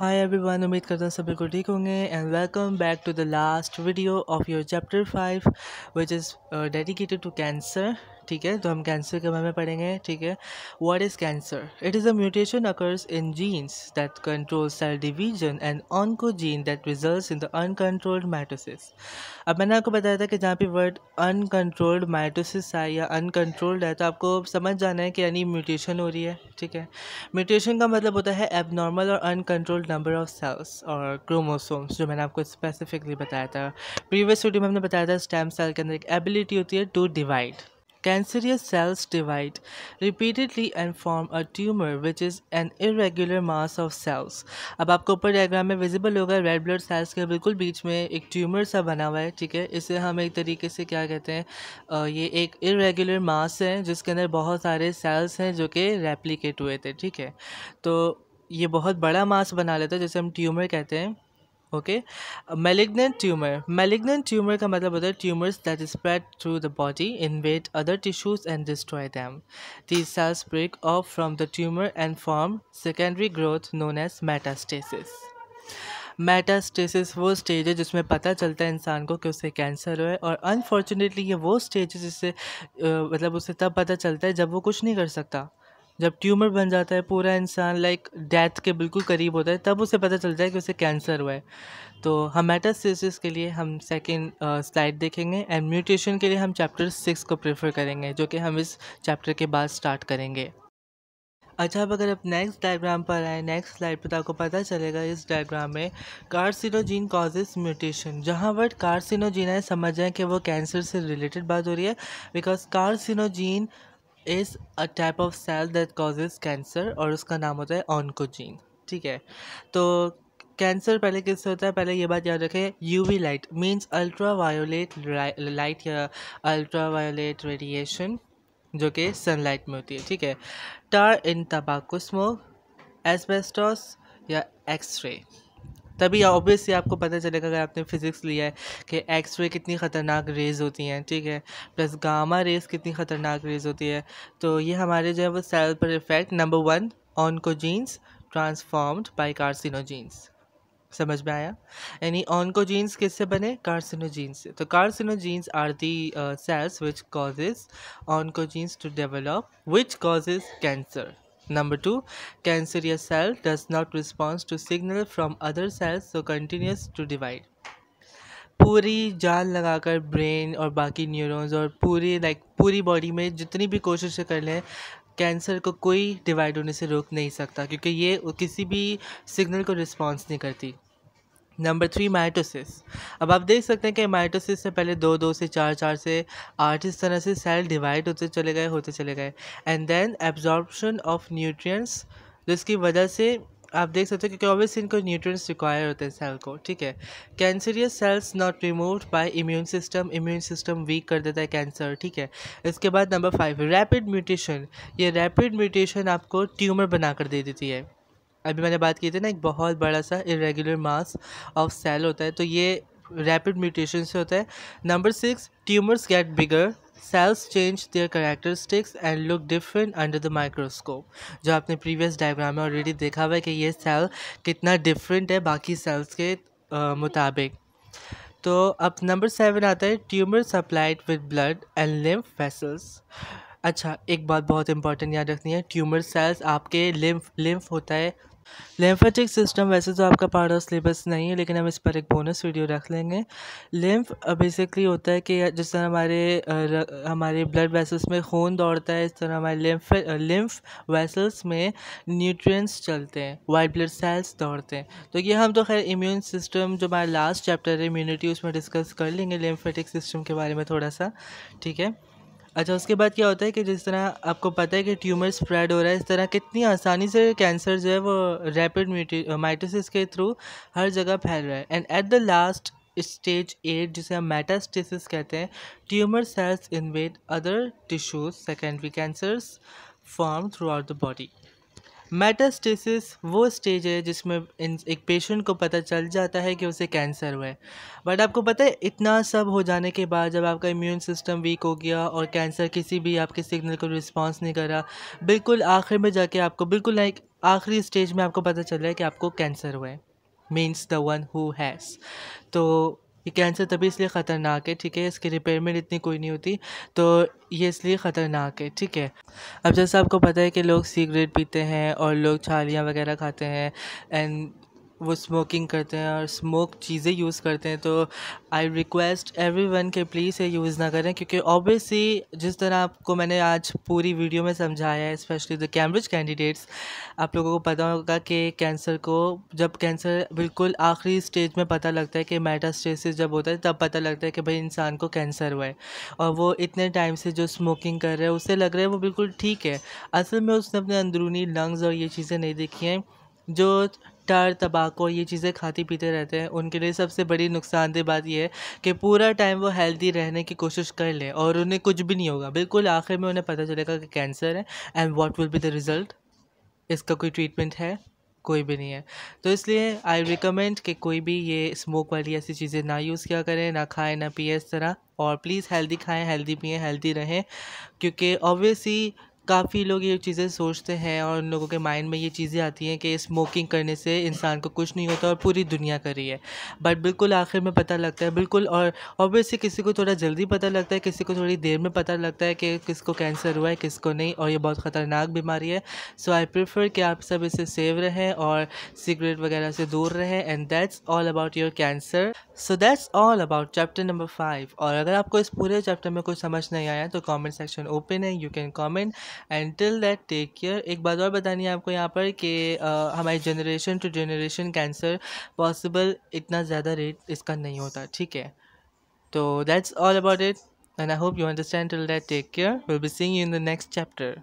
Hi everyone, I करता हूँ सभी को ठीक होंगे and welcome back to the last video of your chapter 5 which is uh, dedicated to cancer ठीक है तो हम कैंसर के बारे में पढ़ेंगे ठीक है what is cancer it is a mutation occurs in genes that control cell division and gene that result in the uncontrolled mitosis अब मैंने आपको बताया था कि जहाँ पे वर्ड अनकंट्रोल्ड माइटोसिस है या अनकंट्रोल्ड है तो आपको समझ जाना है कि यानी म्यूटेशन हो रही है ठीक है म्यूटेशन का मतलब होता है एबनॉर्मल और अनकंट्रोल्ड नंबर ऑफ सेल्स और क्रोमोसोम्स जो मैंने आपको स्पेसिफिकली बताया था प्रीवियस वीडियो में हमने बताया था स्टेम सेल के अंदर एक एबिलिटी होती है to divide Cancerous cells divide repeatedly and form a tumor which is an irregular mass of cells. अब आपको ऊपर डायग्राम में विजिबल होगा रेड ब्लड सेल्स के बिल्कुल बीच में एक ट्यूमर सा बना हुआ है ठीक है इसे हम एक तरीके से क्या कहते हैं ये एक इरेगुलर मास है जिसके अंदर बहुत सारे सेल्स हैं जो कि रेप्लीकेट हुए थे ठीक है तो ये बहुत बड़ा मास बना लेता है जैसे हम ट्यूमर कहते हैं okay malignant tumour malignant tumour का मतलब होता है tumours that spread through the body invade other tissues and destroy them this cells break off from the tumour and form secondary growth known as metastasis metastasis वो stage है जिसमें पता चलता है इंसान को कि उसे कैंसर है और अनफॉर्चुनेटली ये वो स्टेज है जिससे मतलब उसे तब पता चलता है जब वो कुछ नहीं कर सकता जब ट्यूमर बन जाता है पूरा इंसान लाइक डेथ के बिल्कुल करीब होता है तब उसे पता चलता है कि उसे कैंसर हुआ है तो हमेटासिस के लिए हम सेकेंड स्लाइड uh, देखेंगे एंड म्यूटेशन के लिए हम चैप्टर सिक्स को प्रेफर करेंगे जो कि हम इस चैप्टर के बाद स्टार्ट करेंगे अच्छा अब अगर आप नेक्स्ट डायग्राम पर आए नेक्स्ट स्लाइड पर तो आपको पता चलेगा इस डायग्राम में कार्सिनोजीन कॉजेस म्यूटेशन जहाँ वर्ड कार्सिनोजीन है समझ जाए कि वो कैंसर से रिलेटेड बात हो रही है because carcinogen is a type of cell that causes cancer और उसका नाम होता है ऑनकोजीन ठीक है तो कैंसर पहले किससे होता है पहले ये बात याद रखें UV light means ultra violet light या अल्ट्रा वायोलेट रेडिएशन जो कि सनलाइट में होती है ठीक है टार इन तबाकू स्मोक एस्बेस्टोस या एक्सरे तभी ऑब्वियसली आपको पता चलेगा अगर आपने फ़िज़िक्स लिया है कि एक्स रे कितनी ख़तरनाक रेज़ होती हैं ठीक है प्लस गामा रेज़ कितनी ख़तरनाक रेज़ होती है तो ये हमारे जो है वो सेल पर effect number one genes transformed by carcinogens समझ में आया यानी जीन्स किससे बने कार्सिनोजीन्स से तो carcinogens are the cells which causes genes to develop which causes cancer Number cancer Cancerous cell does not respond to signal from other cells so continues to divide. पूरी जान लगाकर ब्रेन और बाकी neurons और पूरी like पूरी body में जितनी भी कोशिशें कर लें कैंसर को कोई डिवाइड होने से रोक नहीं सकता क्योंकि ये किसी भी सिग्नल को रिस्पॉन्स नहीं करती नंबर थ्री माइटोसिस अब आप देख सकते हैं कि माइटोसिस से पहले दो दो से चार चार से आठ इस तरह से सेल डिवाइड होते चले गए होते चले गए and then absorption of nutrients जिसकी वजह से आप देख सकते हो क्योंकि ऑब्वियस इनको न्यूट्रिएंट्स रिक्वायर होते हैं सेल को ठीक है cancerous cells not removed by immune system immune system weak कर देता है कैंसर ठीक है इसके बाद नंबर फाइव रैपिड म्यूटेशन ये रैपिड म्यूटेशन आपको ट्यूमर बना कर दे देती है अभी मैंने बात की थी ना एक बहुत बड़ा सा इरेगुलर मास ऑफ सेल होता है तो ये रैपिड म्यूटेशन से होता है number six tumours get bigger cells change their characteristics and look different under the microscope जो आपने प्रीवियस डायग्राम में ऑलरेडी देखा हुआ है कि ये सेल कितना डिफरेंट है बाकी सेल्स के आ, मुताबिक तो अब नंबर सेवन आता है tumour supplied with blood and lymph vessels अच्छा एक बात बहुत इंपॉर्टेंट याद रखनी है ट्यूमर सेल्स आपके लिम्फ लिम्फ होता है लिम्फेटिक सिस्टम वैसे तो आपका पार्ट ऑफ सिलेबस नहीं है लेकिन हम इस पर एक बोनस वीडियो रख लेंगे लिम्फ बेसिकली uh, होता है कि जिस तरह हमारे uh, हमारे ब्लड वेसल्स में खून दौड़ता है इस तरह हमारे लिम्फ लिम्फ वेसल्स में न्यूट्रिएंट्स चलते हैं वाइट ब्लड सेल्स दौड़ते हैं तो ये हम तो खैर इम्यून सिस्टम जो हमारा लास्ट चैप्टर है इम्यूनिटी उसमें डिस्कस कर लेंगे लिम्फेटिक सिस्टम के बारे में थोड़ा सा ठीक है अच्छा उसके बाद क्या होता है कि जिस तरह आपको पता है कि ट्यूमर स्प्रेड हो रहा है इस तरह कितनी आसानी से कैंसर जो है वो रैपिड माइटोसिस के थ्रू हर जगह फैल रहा है and at the last stage at जिसे हम मेटास्टेसिस कहते हैं tumour cells invade other tissues secondary cancers form throughout the body metastasis वो स्टेज है जिसमें एक पेशेंट को पता चल जाता है कि उसे कैंसर हुआ है बट आपको पता है इतना सब हो जाने के बाद जब आपका इम्यून सिस्टम वीक हो गया और कैंसर किसी भी आपके सिग्नल को रिस्पॉन्स नहीं करा बिल्कुल आखिर में जाके आपको बिल्कुल लाइक आखिरी स्टेज में आपको पता चल रहा है कि आपको कैंसर हुआ है means the one who has तो ये कैंसर तभी इसलिए ख़तरनाक है ठीक है इसकी रिपेयरमेंट इतनी कोई नहीं होती तो ये इसलिए ख़तरनाक है ठीक है अब जैसा आपको पता है कि लोग सिगरेट पीते हैं और लोग छालियाँ वगैरह खाते हैं एंड वो स्मोकिंग करते हैं और स्मोक चीज़ें यूज़ करते हैं तो आई रिक्वेस्ट एवरी वन के प्लीज़ ये यूज़ ना करें क्योंकि ऑब्वियसली जिस तरह आपको मैंने आज पूरी वीडियो में समझाया है स्पेशली द कैम्ब्रिज कैंडिडेट्स आप लोगों को पता होगा कि कैंसर को जब कैंसर बिल्कुल आखिरी स्टेज में पता लगता है कि मेटास्टेसिस जब होता है तब पता लगता है कि भाई इंसान को कैंसर हुआ है और वो इतने टाइम से जो स्मोकिंग कर रहे हैं उससे लग रहा है वो बिल्कुल ठीक है असल में उसने अपने अंदरूनी लंग्स और ये चीज़ें नहीं देखी हैं जो गुटखा तबाको ये चीज़ें खाते पीते रहते हैं उनके लिए सबसे बड़ी नुकसानदेह बात यह है कि पूरा टाइम वो हेल्दी रहने की कोशिश कर लें और उन्हें कुछ भी नहीं होगा बिल्कुल आखिर में उन्हें पता चलेगा कि कैंसर है and what will be the result इसका कोई ट्रीटमेंट है कोई भी नहीं है तो इसलिए आई रिकमेंड कि कोई भी ये स्मोक वाली ऐसी चीज़ें ना यूज़ किया करें ना खाएं ना पिए इस तरह और प्लीज़ हेल्दी खाएं हेल्दी पिए हेल्दी रहें क्योंकि ऑब्वियसली काफ़ी लोग ये चीज़ें सोचते हैं और उन लोगों के माइंड में ये चीज़ें आती हैं कि स्मोकिंग करने से इंसान को कुछ नहीं होता और पूरी दुनिया कर रही है बट बिल्कुल आखिर में पता लगता है बिल्कुल और ऑब्वियसली किसी को थोड़ा जल्दी पता लगता है किसी को थोड़ी देर में पता लगता है कि किसको कैंसर हुआ है किसको नहीं और ये बहुत ख़तरनाक बीमारी है सो आई प्रेफर कि आप सब इससे सेव रहें और सिगरेट वगैरह से दूर रहें and that's all about your cancer so that's all about chapter number five और अगर आपको इस पूरे चैप्टर में कुछ समझ नहीं आया तो कॉमेंट सेक्शन ओपन है you can comment and till that take care एक बात और बतानी है आपको यहाँ पर कि हमारी generation to generation cancer possible इतना ज़्यादा रेट इसका नहीं होता ठीक है तो that's all about it and I hope you understand till that take care will be seeing you in the next chapter